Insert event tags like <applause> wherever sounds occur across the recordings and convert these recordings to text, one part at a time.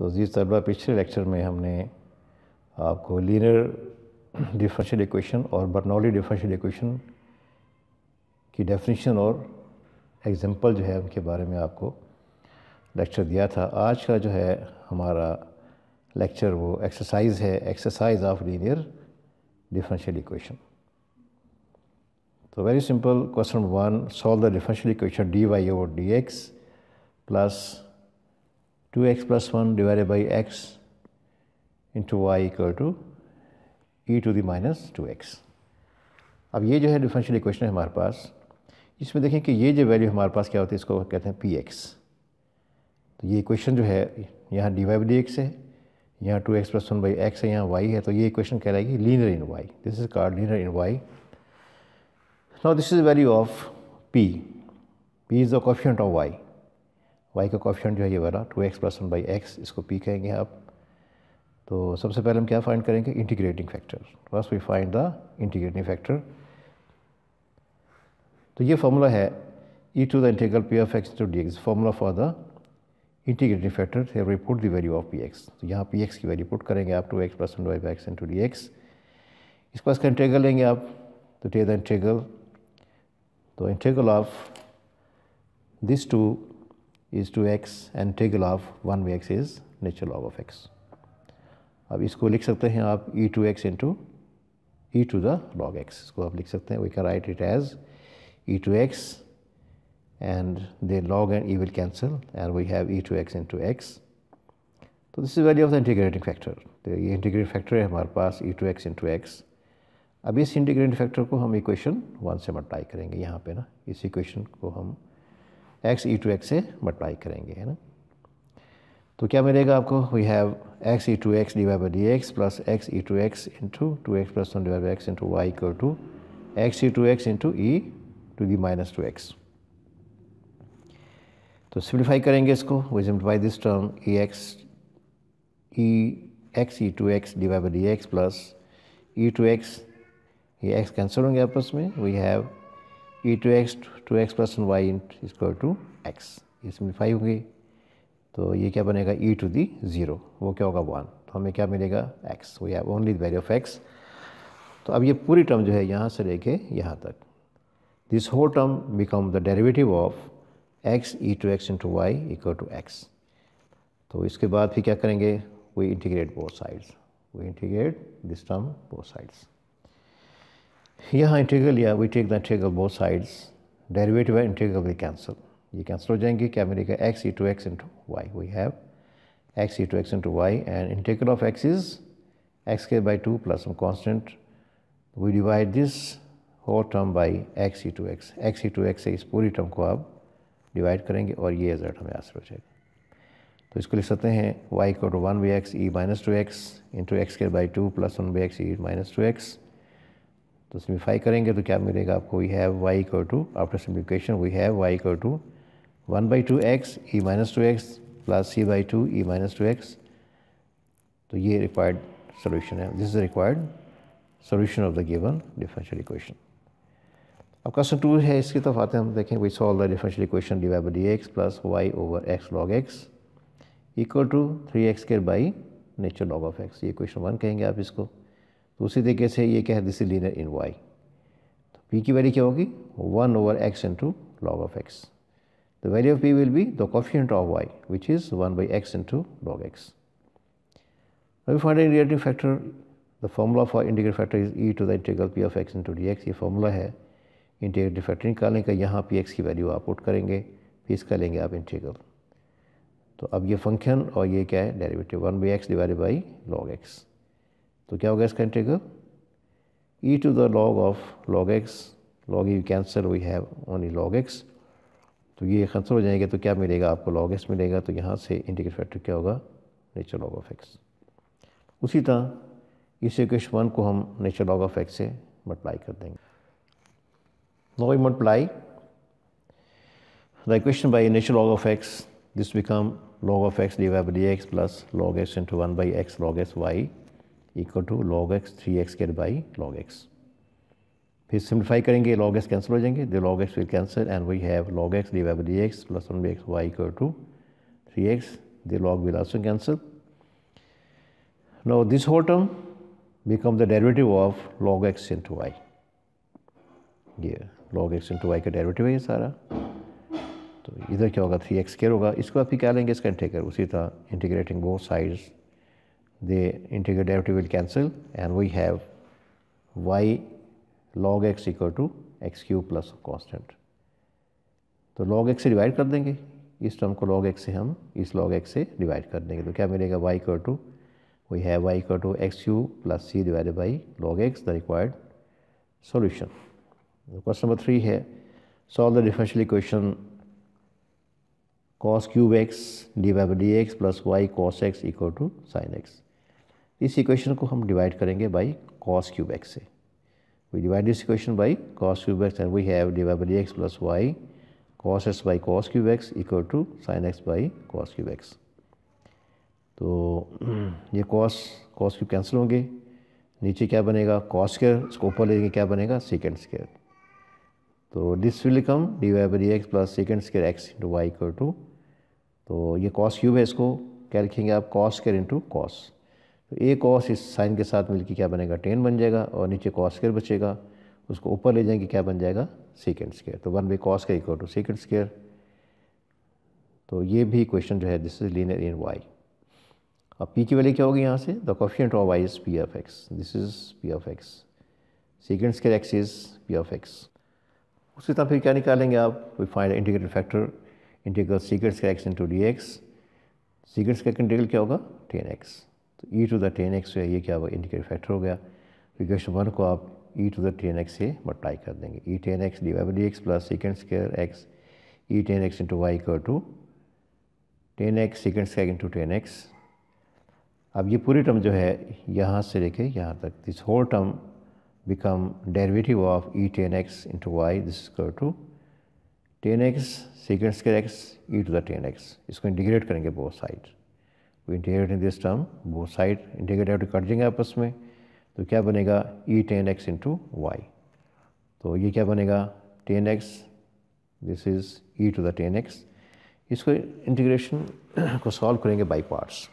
तो अजीज़ तलबा पिछले लेक्चर में हमने आपको लीनियर डिफरेंशियल इक्वेशन और बर्नौली डिफरेंशियल इक्वेशन की डेफिनेशन और एग्जांपल जो है उनके बारे में आपको लेक्चर दिया था आज का जो है हमारा लेक्चर वो एक्सरसाइज है exercise of linear differential equation तो very simple question one solve the differential equation d y over d x plus two x plus one divided by x into y equal to e to the minus two x अब ये जो है differential equation है हमारे पास इसमें देखें कि ये जो वैल्यू हमारे पास क्या होती है इसको कहते हैं पी एक्स तो ये इक्वेशन जो है यहाँ डी वाई डी एक्स है यहाँ two x plus one by x है यहाँ वाई है तो ये इक्वेशन कह कि linear in y this is called linear in y now this is value of p p is the coefficient of y y का कॉफिशन जो है ये वाला two x plus one by x इसको पी कहेंगे आप तो सबसे पहले हम क्या फाइंड करेंगे इंटीग्रेटिंग फैक्टर बस we find the integrating factor तो ये फार्मूला है e to the integral p of x into dx formula for the integrating factor here we the value of P x तो यहाँ पी एक्स की value put करेंगे आप two x plus one y by x into d x इसके पास का integral लेंगे आप तो टे द इंटेगल तो integral of this two is 2 x and take log. 1 by x is natural log of x. अब इसको लिख सकते हैं आप e to x into e to the log x इसको आप लिख सकते हैं we can write it as e and the log and e will cancel and we have e to x into x. So this is value of the integrating factor. The integrating factor है हमारे पास e to x into x. अब इस integrating factor को हम equation 1 से मल्टाई करेंगे यहाँ पे ना इस equation को हम एक्स ई टू एक्स से मल्टीप्लाई करेंगे है ना तो क्या मिलेगा आपको we have x e to x divide by d x plus x e to x into two x plus one divide by x into y equal to x e to x into e to the minus two x तो simplify करेंगे इसको we simplify this term e x e x e to x divide by d x plus e to x ये x cancel होंगे आपस में we have e to x two x plus one y into square to x इसमें five होंगे तो ये क्या बनेगा ई टू दी ज़ीरो वो क्या होगा वन तो हमें क्या मिलेगा x we have only value of x तो अब ये पूरी टर्म जो है यहाँ से लेके यहाँ तक this whole term become the derivative of x e to x into y equal to x तो इसके बाद फिर क्या करेंगे we integrate both sides we integrate this term both sides यहाँ इंटीग्रल या we take the integral both sides derivative है integral भी कैंसिल ये कैंसिल हो जाएंगे क्या मिलेगा x e to x into y we have x e to x into Y and integral of x is x के by two plus one constant we divide this whole term by x e to x x e to x से इस पूरी term को आप divide करेंगे और ये result हमें हासिल हो जाएगा तो इसको लिख सकते हैं y equal to one by x e minus two x into x के by two plus one by x e minus two x तो सिम्प्लीफाई करेंगे तो क्या मिलेगा आपको we have y equal to after simplification we have y equal to one by two x e minus two x plus c by two e minus two x तो ये required solution है this is required solution of the given differential equation अब question two है इसकी तरफ आते हैं हम देखें we solve the differential equation d y by d x plus y over x log x equal to three x square by nature log of x ये question one कहेंगे आप इसको तो उसी तरीके से ये क्या है this is linear in y तो पी की वैल्यू क्या होगी one over x into log of x the value of p will be the coefficient of y which is one by x into log x अभी find integrating factor the formula for integrate factor is e to the integral P of x into d x ये formula है integrative factor निकालने का यहाँ P x की value आप put करेंगे फिर इसका लेंगे आप इंटीग्रल तो अब ये फंक्शन और ये क्या है derivative one by x divided by log x तो क्या होगा इसका integral e to the log of log x log you cancel we have only log x तो ये कैंसल हो जाएंगे तो क्या मिलेगा आपको लॉग एक्स मिलेगा तो यहाँ से इंटीग्रेट फैक्टर क्या होगा नेचर लॉग ऑफ एक्स उसी तरह इस इक्वेशन वन को हम नेचर लॉग ऑफ एक्स से मल्टीप्लाई कर देंगे now we multiply the equation by log of x this this log of x x divided d x plus log x into one by x log x y equal to log x three x square by log x फिर simplify करेंगे log x cancel हो जाएंगे the log x will cancel and we have log x d y d x plus one by x y equal to three x the log will also cancel. Now this whole term becomes the derivative of log x into y ये log x into y का derivative है ये सारा तो इधर क्या होगा three x care होगा इसको आप ही क्या लेंगे इसका इंटीग्रल उसी तरह integrating both sides the integral derivative will cancel and we have y log x equal to x cube plus constant. So log x divide kar denge. इस टर्म को log x से हम इस log x से divide कर देंगे तो क्या मिलेगा y equal to we have y equal to x cube plus c divided by log x the required solution. Question number 3 है solve the differential equation cos cube x divided by dx plus y cos x equal to sin x. इस equation को हम divide करेंगे by cos cube x से we divide this equation by cos cube x and we have divide by x plus y cos x by cos cube x equal to sine x by cos cube x तो <clears throat> ये cos cos cube cancel होंगे नीचे क्या बनेगा cos square इसको ऊपर लेंगे क्या बनेगा सेकेंड स्केयर तो this will come d y by x plus second square x into y equal to तो ये कॉस क्यूब है इसको क्या लिखेंगे आप कॉस स्केयर इंटू कॉस तो ए कॉस इस साइन के साथ मिलकर क्या बनेगा टेन बन जाएगा और नीचे कॉस स्केयर बचेगा उसको ऊपर ले जाएंगे क्या बन जाएगा सीकेंड स्केयर तो वन बाई कॉस का इक्वल टू सीकेंड स्केयर तो ये भी क्वेश्चन जो है this is linear in y अब पी की वैल्यू क्या होगी यहाँ से the coefficient of y is P of x this is P of x second square x is P of x उसके साथ फिर क्या निकालेंगे आप we find integrated factor integral second square x into d x second square का integral क्या होगा tan x तो e to the tan x ये क्या हुआ इंडिकेटर फैक्टर हो गया इक्वेशन वन को आप e to the tan x से मल्टाई कर देंगे e tan x d y d x plus second square x e tan x into y कर to tan x second square into tan x अब ये पूरी term जो है यहाँ से लेके यहाँ तक this whole term become derivative of e tan x into y this कर to tan x second secant x e to the tan x इसको इंटीग्रेट करेंगे बोथ साइड तो इंटीग्रेट इन दिस टर्म वो साइड इंटीग्रेट आउट कट जाएंगे आपस में तो क्या बनेगा e tan x into y तो ये क्या बनेगा tan x this is e to the tan x इसको इंटीग्रेशन <coughs> को सॉल्व करेंगे बाई पार्ट्स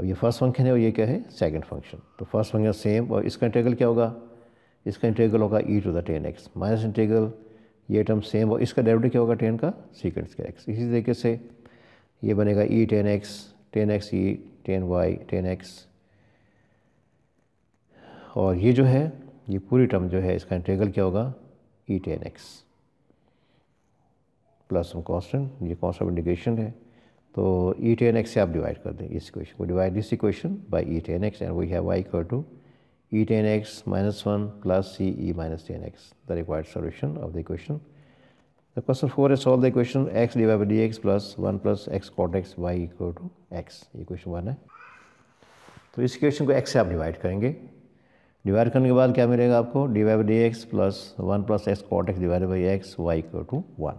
अब ये फर्स्ट फंक्शन है और ये क्या है सेकेंड फंक्शन तो फर्स्ट फंक्शन सेम और इसका इंटीग्रल क्या होगा इसका इंटीग्रल होगा e to the tan x minus integral ये टर्म सेम और इसका डेरिवेटिव क्या होगा टेन का सीकेंड का एक्स इसी तरीके से ये बनेगा e tan x tan x ये टेन वाई टेन एक्स और ये जो है ये पूरी टर्म जो है इसका इंटीग्रल क्या होगा e tan x plus some ये कॉन्स्टेंट इंडिकेशन है तो ई टेन एक्स से आप डिवाइड कर दें इस इक्वेशन को divide this equation by e tan x and we have y equal to e tan x minus one plus c e minus tan x the required solution of the equation The question 4 is solve the equation x divided by dx plus 1 plus x cot x y equal to x ये question one है तो इस question को x से आप divide करेंगे divide करने के बाद क्या मिलेगा आपको d by by d x plus one plus x cot x divide by x y 1. Two one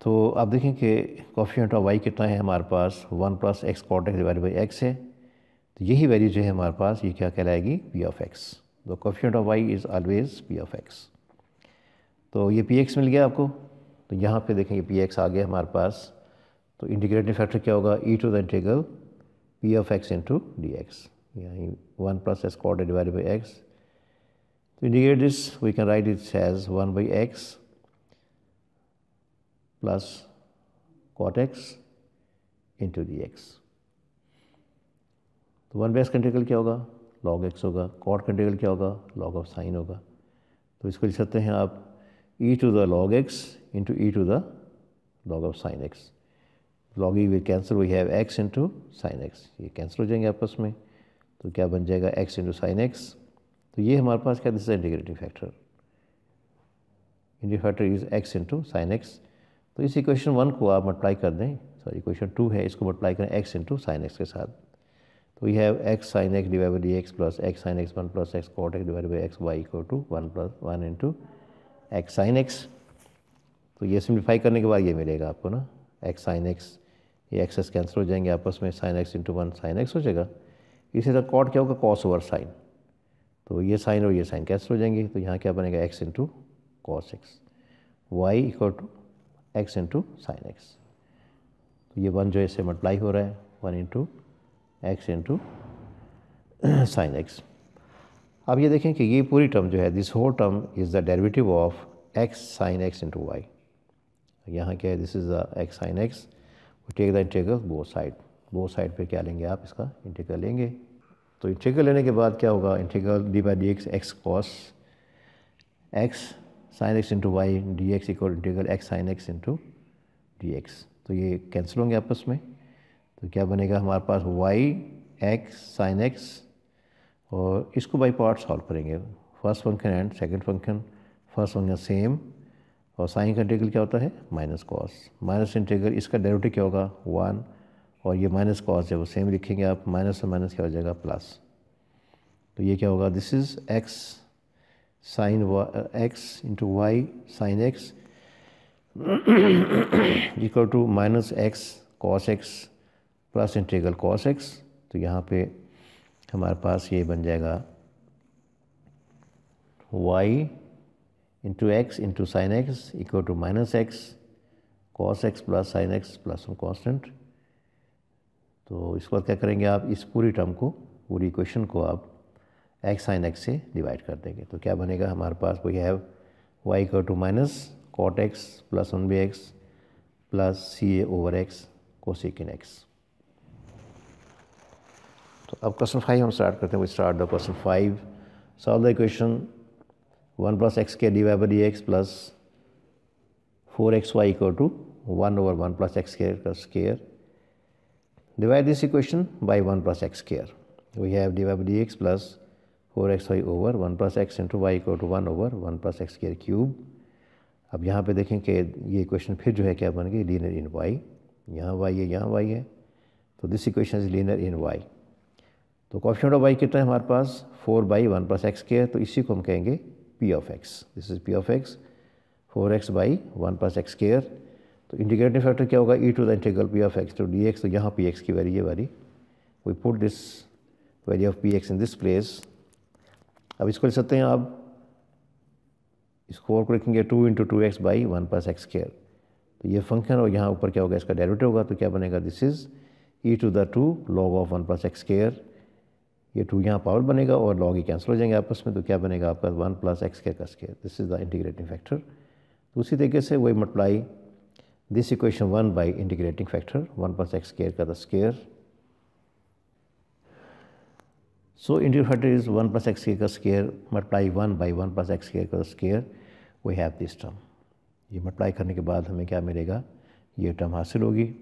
तो आप देखें कि कॉफियट ऑफ वाई कितना है हमारे पास one plus x cot x divide by x है तो यही वैल्यू जो है हमारे पास ये क्या कहलाएगी p of x the coefficient of y is always p of x तो ये पी एक्स मिल गया आपको तो यहाँ पे देखेंगे पी एक्स आ गया हमारे पास तो इंटीग्रेटिंग फैक्टर क्या होगा e to the integral P of x into d x यानी one plus x squared divide by x तो integrate this we can write it's as one by x plus cot x into d x तो one by x कंटेगल क्या होगा log x होगा cot कंटेगल क्या होगा लॉग ऑफ साइन होगा तो इसको लिख सकते हैं आप e to the log x into e to the log of sin x log e will cancel we have x into sin x ये cancel हो जाएंगे आपस में तो क्या बन जाएगा x into sin x तो ये हमारे पास क्या this integrating factor integrating factor is x into sin x तो इस इक्वेशन वन को आप मल्टीप्लाई कर दें सॉरी इक्वेशन टू है इसको मल्टीप्लाई करें x into sin x के साथ तो we have x sin x divide by d x plus x sine x one plus x cot x divide by x y equal to one plus one into x sine x तो ये simplify करने के बाद ये मिलेगा आपको ना x sine x ये एक्सेस कैंसिल हो जाएंगे आपस में sine x into one sine x हो जाएगा इसी तरह कॉट क्या होगा कॉस ओवर साइन तो ये साइन और ये साइन कैंसिल हो जाएंगे तो यहाँ क्या बनेगा x into cos x y equal to x into sine x तो ये वन जो है इससे मल्टीप्लाई हो रहा है one into x into sine x अब ये देखें कि ये पूरी टर्म जो है this whole term is the derivative of x sine x into y यहाँ क्या है this is the x sine x take the integral both side बो साइड पे क्या लेंगे आप इसका इंटेगर लेंगे तो इंटेगर लेने के बाद क्या होगा integral d by d x x cos x sine x into y d x equal integral x sine x into d x तो ये कैंसिल होंगे आपस में तो क्या बनेगा हमारे पास वाई एक्स साइन एक्स और इसको बाई पार्ट सॉल्व करेंगे first function and second function first function same और साइन का इंटीग्रल क्या होता है माइनस कॉस माइनस इंटीग्रल इसका डेरिवेटिव क्या होगा वन और ये माइनस कॉस जब सेम लिखेंगे आप माइनस से माइनस क्या हो जाएगा प्लस तो ये क्या होगा this is x sine x into y sine x equal to minus x cos x plus integral cos x तो यहाँ पे हमारे पास ये बन जाएगा y into x into sine x equal to minus x cos x plus sine x plus one constant तो इसके बाद क्या करेंगे आप इस पूरी टर्म को पूरी इक्वेशन को आप एक्स साइन एक्स से डिवाइड कर देंगे तो क्या बनेगा हमारे पास we have y equal to minus cot x plus one by x plus c a over x in x तो अब क्वेश्चन फाइव हम स्टार्ट करते हैं we start the question five solve the equation one plus x के d y by d x plus four x y equal to one over one plus x square equation by one plus x square 1 plus d y We d x plus four x y over one plus x into y equal to one over one plus x square cube अब यहाँ पे देखें कि ये equation फिर जो है क्या बन गई लीनर इन वाई यहाँ वाई है यहाँ वाई है तो this equation is linear in y तो कॉफिशेंट ऑफ वाई कितना है हमारे पास four by one plus x square तो इसी को हम कहेंगे P of x this is P of x four x by one plus x square तो इंटीग्रेटिव फैक्टर क्या होगा e to the integral P of x to d x तो यहाँ पी एक्स की वैल्यू है वाली we put this value of P x in this place अब इसको लिख सकते हैं आप इसको और लिखेंगे two into two x by one plus x square तो ये फंक्शन और यहाँ ऊपर क्या होगा इसका डेरिवेटिव होगा तो क्या बनेगा this is e to the two log of one plus x square ये टू यहाँ पावर बनेगा और लॉग ही कैंसिल हो जाएंगे आपस में तो क्या बनेगा आपका वन प्लस एक्स के कस के this is the integrating factor उसी तरीके से वही multiply this equation one by integrating factor one plus x square का the square so integrating factor is one plus x square का square multiply one by one plus x square का square we have this term ये multiply करने के बाद हमें क्या मिलेगा ये टर्म हासिल होगी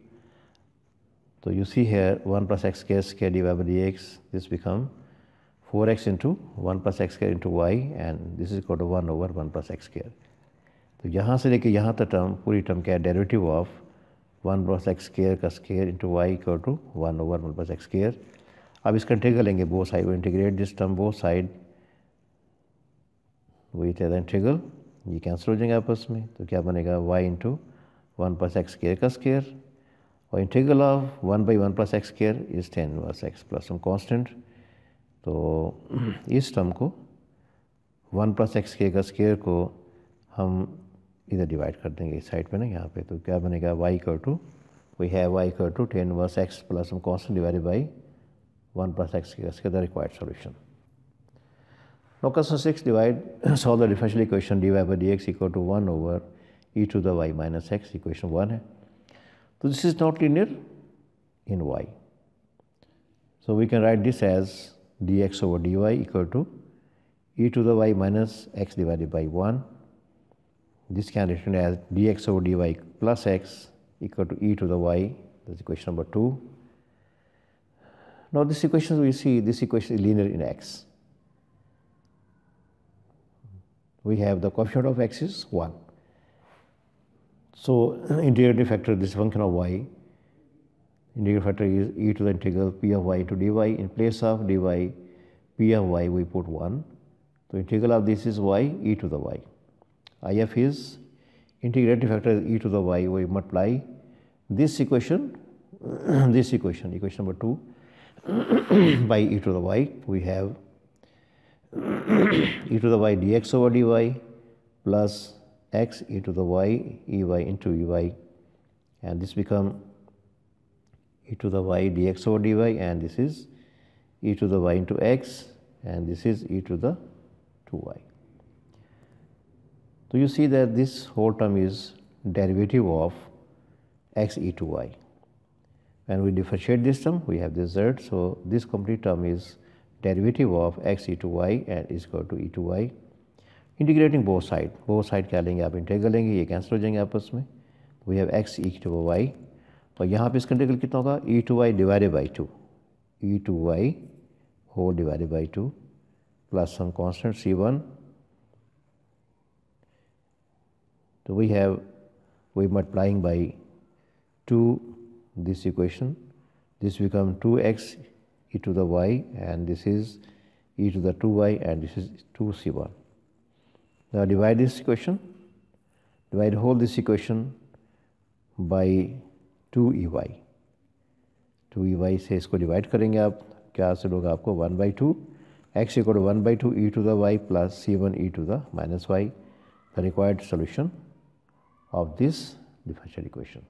So you see here 1 plus x square square divided by dx, this become 4x into 1 plus x square into y and this is equal to 1 over 1 plus x square. तो यहाँ से लेके यहाँ तक टर्म पूरी term क्या है derivative of one plus x square का square into y equal to one over one plus x square अब इसका इंटीग्रेट लेंगे both side integrate this term both side वही था इंटीग्रल ये कैंसिल हो जाएंगे आपस में तो क्या बनेगा y into one plus x square का स्केयर और integral of one by one plus x square is tan inverse x plus one constant तो इस टर्म को वन प्लस एक्स के का स्केयर को हम इधर डिवाइड कर देंगे इस साइड पे ना यहाँ पे तो क्या बनेगा वाई कर टू वी हैव वाई कर to tan inverse x plus one constant divide by one plus x के square the required solution six divide solve the differential equation d y by d x equal to one over e to the y minus x equation one है So, this is not linear in y. So, we can write this as dx over dy equal to e to the y minus x divided by 1. This can be written as dx over dy plus x equal to e to the y, that is equation number 2. Now, this equation we see, this equation is linear in x. We have the coefficient of x is 1. So <clears throat> integrating factor this function of y. Integrating factor is e to the integral p of y to dy. In place of dy, p of y we put 1. So integral of this is y e to the y. if is integrating factor is e to the y we multiply this equation, <clears throat> this equation, equation number 2 <clears throat> by e to the y we have e to the y dx over dy plus x e to the y e y into e y and this become e to the y dx over dy and this is e to the y into x and this is e to the 2y. So, you see that this whole term is derivative of x e to y. When we differentiate this term, we have this z. So, this complete term is derivative of x e to y and is equal to e to y integrating both side both side क्या लेंगे आप integral लेंगे ये cancel हो जाएंगे आपस में we have x e to y और यहाँ पे इसका इंटीग्रल कितना होगा e to y divided by two e to y whole divided by two plus some constant c one तो we have we multiplying by two this equation this become 2x e to the y and this is e to the 2y and this is 2c1 Now divide this equation, divide whole this equation by 2ey. 2ey से इसको divide करेंगे आप क्या से लोग आपको 1 by two x equal one by two e to the y plus c one e to the minus y the required solution of this differential equation